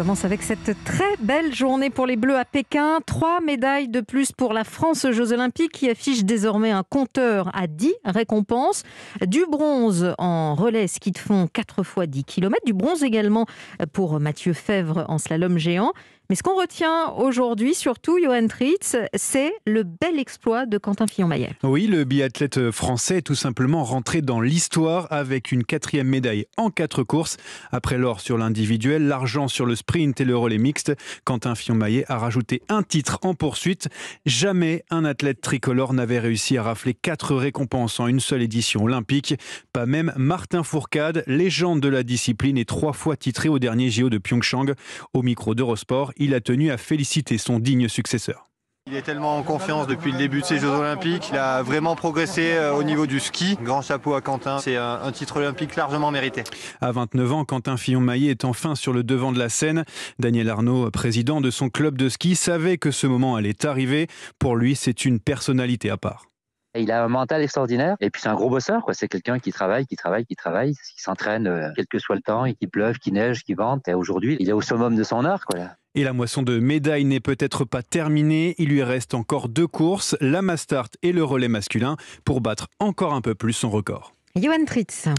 commence avec cette très belle journée pour les Bleus à Pékin. Trois médailles de plus pour la France aux Jeux Olympiques qui affiche désormais un compteur à 10 récompenses. Du bronze en relais ski de fond 4 fois 10 km. Du bronze également pour Mathieu Fèvre en slalom géant. Mais ce qu'on retient aujourd'hui, surtout, Johan Tritz, c'est le bel exploit de Quentin Fillon-Maillet. Oui, le biathlète français est tout simplement rentré dans l'histoire avec une quatrième médaille en quatre courses. Après l'or sur l'individuel, l'argent sur le sport sprint et le relais mixte. Quentin Fionmaillet a rajouté un titre en poursuite. Jamais un athlète tricolore n'avait réussi à rafler quatre récompenses en une seule édition olympique. Pas même Martin Fourcade, légende de la discipline et trois fois titré au dernier JO de Pyeongchang. Au micro d'Eurosport, il a tenu à féliciter son digne successeur. Il est tellement en confiance depuis le début de ces Jeux Olympiques. Il a vraiment progressé euh, au niveau du ski. Grand chapeau à Quentin. C'est un titre olympique largement mérité. À 29 ans, Quentin Fillon-Maillet est enfin sur le devant de la scène. Daniel Arnaud, président de son club de ski, savait que ce moment allait arriver. Pour lui, c'est une personnalité à part. Il a un mental extraordinaire et puis c'est un gros bosseur. C'est quelqu'un qui travaille, qui travaille, qui travaille, qui s'entraîne, euh, quel que soit le temps, et qui pleuve, qui neige, qui vente. Et aujourd'hui, il est au summum de son art. Quoi. Et la moisson de médailles n'est peut-être pas terminée. Il lui reste encore deux courses, la Mastart et le relais masculin, pour battre encore un peu plus son record. Johan Tritz.